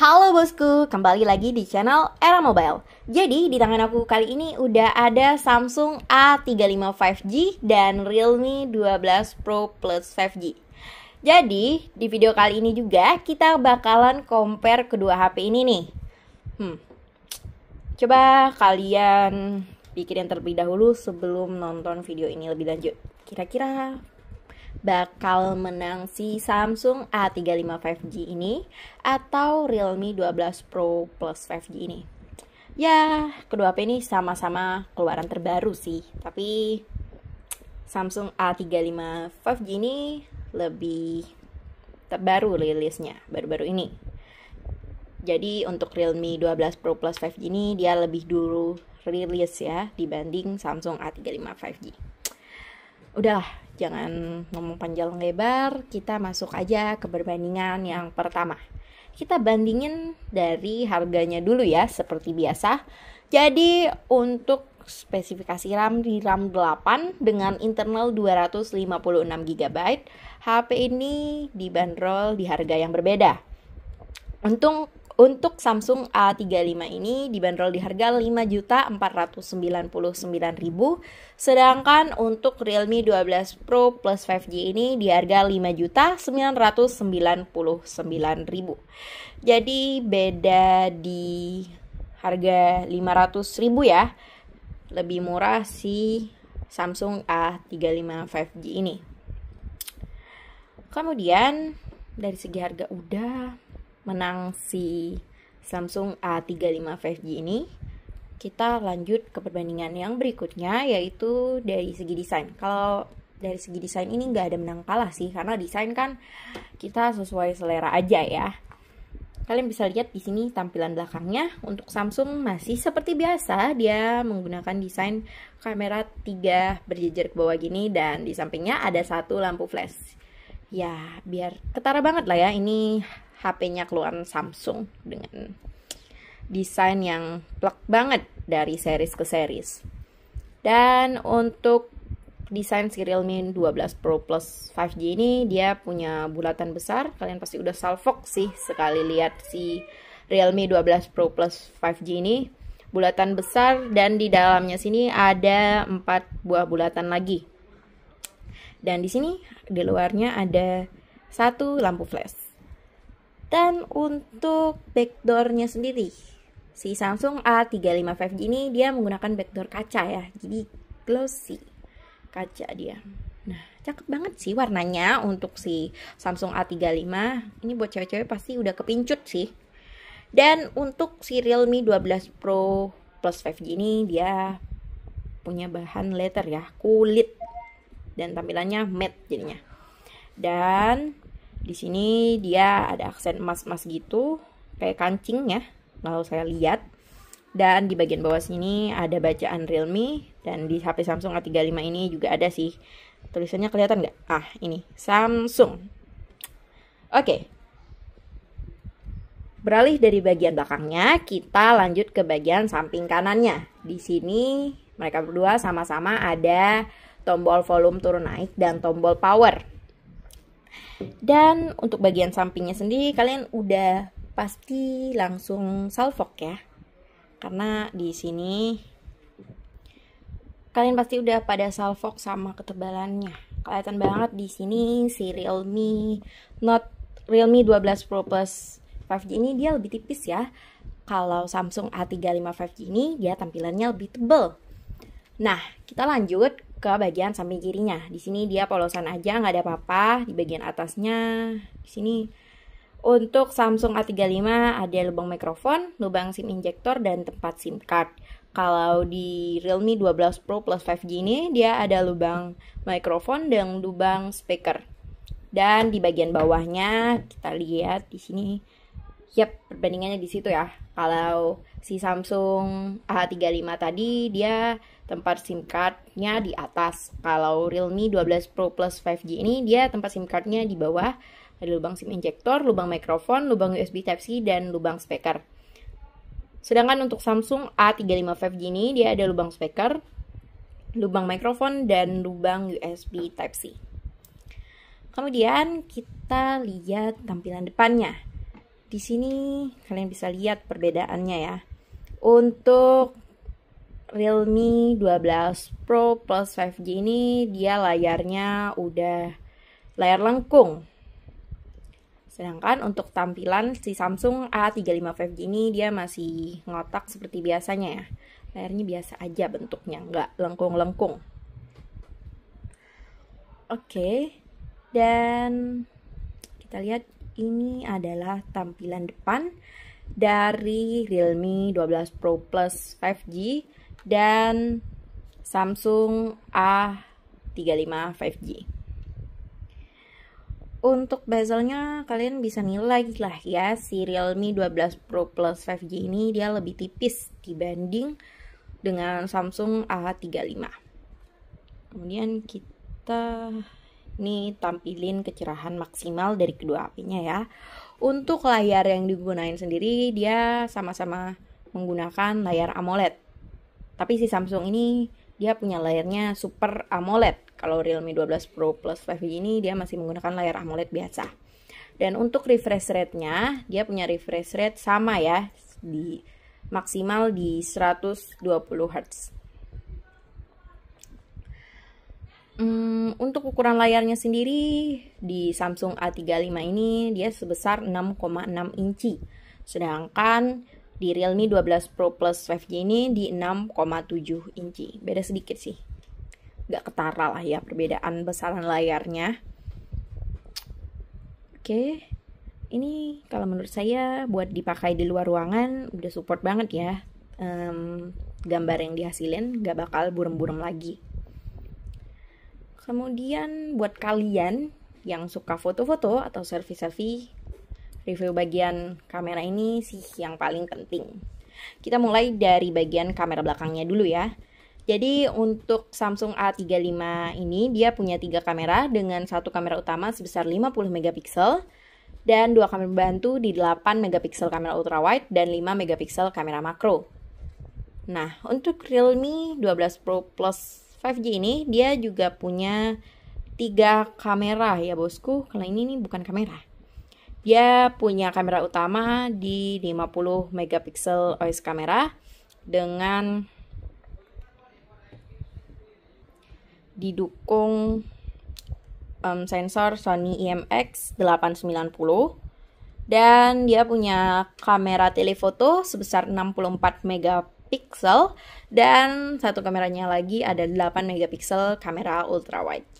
Halo bosku, kembali lagi di channel Era Mobile. Jadi di tangan aku kali ini udah ada Samsung A35 5G dan Realme 12 Pro Plus 5G. Jadi di video kali ini juga kita bakalan compare kedua HP ini nih. Hmm. Coba kalian pikirin terlebih dahulu sebelum nonton video ini lebih lanjut. Kira-kira bakal menang si Samsung A35 5G ini atau Realme 12 Pro Plus 5G ini. Ya, kedua HP ini sama-sama keluaran terbaru sih, tapi Samsung A35 5G ini lebih terbaru rilisnya baru-baru ini. Jadi untuk Realme 12 Pro Plus 5G ini dia lebih dulu rilis ya dibanding Samsung A35 5G udahlah jangan ngomong panjang lebar kita masuk aja ke perbandingan yang pertama kita bandingin dari harganya dulu ya seperti biasa jadi untuk spesifikasi RAM di RAM 8 dengan internal 256GB HP ini dibanderol di harga yang berbeda Untung untuk Samsung A35 ini dibanderol di harga 5.499.000, sedangkan untuk Realme 12 Pro plus 5G ini di harga 5.999.000. Jadi beda di harga 500.000 ya. Lebih murah si Samsung A35 5G ini. Kemudian dari segi harga udah menang si Samsung A35 5G ini kita lanjut ke perbandingan yang berikutnya yaitu dari segi desain kalau dari segi desain ini nggak ada menang kalah sih karena desain kan kita sesuai selera aja ya kalian bisa lihat di sini tampilan belakangnya untuk Samsung masih seperti biasa dia menggunakan desain kamera 3 berjejer ke bawah gini dan di sampingnya ada satu lampu flash ya biar ketara banget lah ya ini HP-nya keluaran Samsung dengan desain yang plek banget dari series ke series. Dan untuk desain si Realme 12 Pro Plus 5G ini dia punya bulatan besar. Kalian pasti udah salfok sih sekali lihat si Realme 12 Pro Plus 5G ini. Bulatan besar dan di dalamnya sini ada 4 buah bulatan lagi. Dan di sini di luarnya ada satu lampu flash. Dan untuk backdoornya sendiri, si Samsung a 35 5G ini dia menggunakan backdoor kaca ya, jadi glossy kaca dia. Nah, cakep banget sih warnanya untuk si Samsung A35. Ini buat cewek-cewek pasti udah kepincut sih. Dan untuk si Realme 12 Pro Plus 5G ini dia punya bahan leather ya, kulit dan tampilannya matte jadinya. Dan di sini dia ada aksen emas-emas gitu, kayak kancing ya, kalau saya lihat. Dan di bagian bawah sini ada bacaan Realme dan di HP Samsung A35 ini juga ada sih. Tulisannya kelihatan nggak? Ah, ini Samsung. Oke. Beralih dari bagian belakangnya, kita lanjut ke bagian samping kanannya. Di sini mereka berdua sama-sama ada tombol volume turun naik, dan tombol power. Dan untuk bagian sampingnya sendiri kalian udah pasti langsung salvok ya. Karena di sini kalian pasti udah pada salvok sama ketebalannya. Kelihatan banget di sini si Realme Note Realme 12 Pro Plus 5G ini dia lebih tipis ya. Kalau Samsung A35 5G ini dia tampilannya lebih tebel. Nah, kita lanjut ke bagian samping kirinya. Di sini dia polosan aja, nggak ada apa-apa. Di bagian atasnya, di sini untuk Samsung A35 ada lubang mikrofon, lubang SIM injektor dan tempat SIM card. Kalau di Realme 12 Pro plus 5G ini, dia ada lubang mikrofon dan lubang speaker. Dan di bagian bawahnya, kita lihat di sini, yep, perbandingannya di situ ya. Kalau si Samsung A35 tadi, dia tempat SIM cardnya di atas. Kalau Realme 12 Pro Plus 5G ini dia tempat SIM cardnya di bawah. Ada lubang SIM injector, lubang mikrofon, lubang USB Type-C, dan lubang speaker. Sedangkan untuk Samsung A35 5G ini dia ada lubang speaker, lubang mikrofon, dan lubang USB Type-C. Kemudian kita lihat tampilan depannya. Di sini kalian bisa lihat perbedaannya ya. Untuk Realme 12 Pro plus 5G ini dia layarnya udah layar lengkung. Sedangkan untuk tampilan si Samsung A35 5G ini dia masih ngotak seperti biasanya ya. Layarnya biasa aja bentuknya, nggak lengkung-lengkung. Oke, dan kita lihat ini adalah tampilan depan dari Realme 12 Pro Plus 5G dan Samsung A35 5G. Untuk bezelnya kalian bisa nilai lah ya si Realme 12 Pro Plus 5G ini dia lebih tipis dibanding dengan Samsung A35. Kemudian kita ini tampilin kecerahan maksimal dari kedua apinya ya. Untuk layar yang digunain sendiri dia sama-sama menggunakan layar AMOLED tapi si Samsung ini dia punya layarnya Super AMOLED. Kalau Realme 12 Pro Plus 5G ini dia masih menggunakan layar AMOLED biasa. Dan untuk refresh rate-nya, dia punya refresh rate sama ya di maksimal di 120 Hz. Hmm, untuk ukuran layarnya sendiri di Samsung A35 ini dia sebesar 6,6 inci. Sedangkan di Realme 12 Pro Plus 5G ini di 6,7 inci. Beda sedikit sih. Gak ketara lah ya perbedaan besaran layarnya. Oke. Ini kalau menurut saya buat dipakai di luar ruangan udah support banget ya. Um, gambar yang dihasilin gak bakal burem-burem lagi. Kemudian buat kalian yang suka foto-foto atau selfie-selfie review bagian kamera ini sih yang paling penting. Kita mulai dari bagian kamera belakangnya dulu ya. Jadi untuk Samsung A35 ini dia punya tiga kamera dengan satu kamera utama sebesar 50 megapiksel dan dua kamera bantu di 8 megapiksel kamera ultrawide dan 5 megapiksel kamera makro. Nah, untuk Realme 12 Pro Plus 5G ini dia juga punya tiga kamera ya bosku. Kalau ini nih bukan kamera dia punya kamera utama di 50 megapiksel OIS kamera dengan didukung um, sensor Sony IMX e 890 dan dia punya kamera telefoto sebesar 64 megapiksel dan satu kameranya lagi ada 8 megapiksel kamera ultrawide.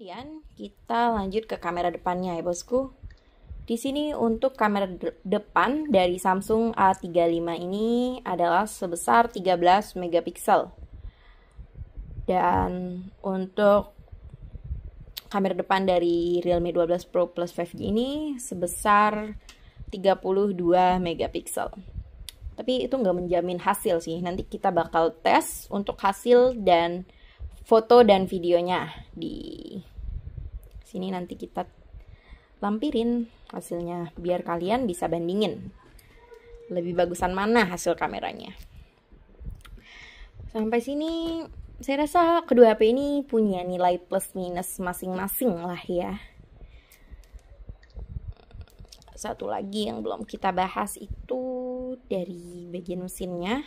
Kemudian kita lanjut ke kamera depannya ya bosku. Di sini untuk kamera de depan dari Samsung A35 ini adalah sebesar 13 megapiksel. Dan untuk kamera depan dari Realme 12 Pro Plus 5G ini sebesar 32 megapiksel. Tapi itu nggak menjamin hasil sih. Nanti kita bakal tes untuk hasil dan foto dan videonya di Sini nanti kita lampirin hasilnya biar kalian bisa bandingin lebih bagusan mana hasil kameranya. Sampai sini saya rasa kedua HP ini punya nilai plus minus masing-masing lah ya. Satu lagi yang belum kita bahas itu dari bagian mesinnya.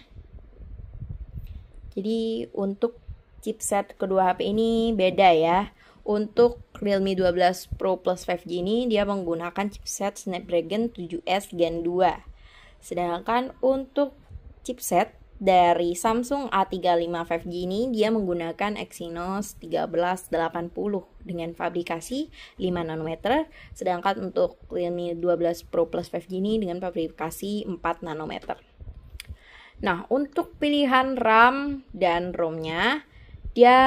Jadi untuk chipset kedua HP ini beda ya. Untuk Realme 12 Pro Plus 5G ini dia menggunakan chipset Snapdragon 7S Gen 2. Sedangkan untuk chipset dari Samsung A35 5G ini dia menggunakan Exynos 1380 dengan fabrikasi 5 nanometer, sedangkan untuk Realme 12 Pro Plus 5G ini dengan fabrikasi 4 nanometer. Nah, untuk pilihan RAM dan ROM-nya dia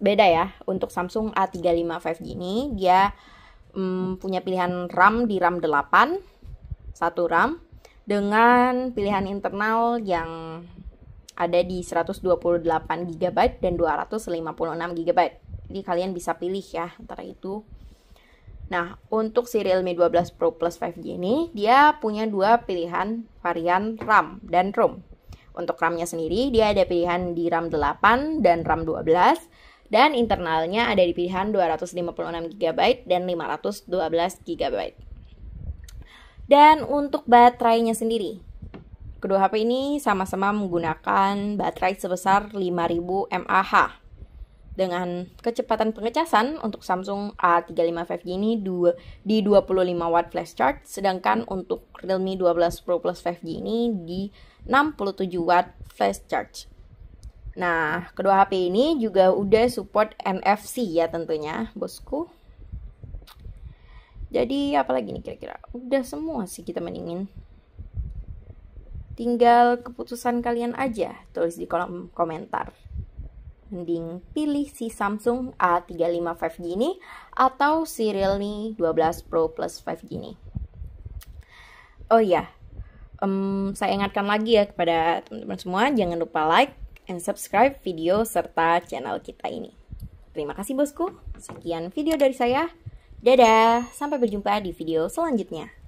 beda ya untuk Samsung A35 5G ini dia um, punya pilihan RAM di RAM 8 satu RAM dengan pilihan internal yang ada di 128 GB dan 256 GB. Jadi kalian bisa pilih ya antara itu. Nah, untuk si Realme 12 Pro Plus 5G ini, dia punya dua pilihan varian RAM dan ROM. Untuk RAM-nya sendiri, dia ada pilihan di RAM 8 dan RAM 12 dan internalnya ada di pilihan 256GB dan 512GB. Dan untuk baterainya sendiri, kedua HP ini sama-sama menggunakan baterai sebesar 5000 mAh dengan kecepatan pengecasan untuk Samsung A35 5G ini di 25 watt flash charge sedangkan untuk Realme 12 Pro Plus 5G ini di 67 watt flash charge. Nah, kedua HP ini juga udah support NFC ya tentunya, bosku. Jadi, apalagi nih kira-kira? Udah semua sih kita mendingin. Tinggal keputusan kalian aja, tulis di kolom komentar. Mending pilih si Samsung A35 5G ini atau si Realme 12 Pro plus 5G ini. Oh iya, um, saya ingatkan lagi ya kepada teman-teman semua, jangan lupa like, and subscribe video serta channel kita ini. Terima kasih bosku. Sekian video dari saya. Dadah, sampai berjumpa di video selanjutnya.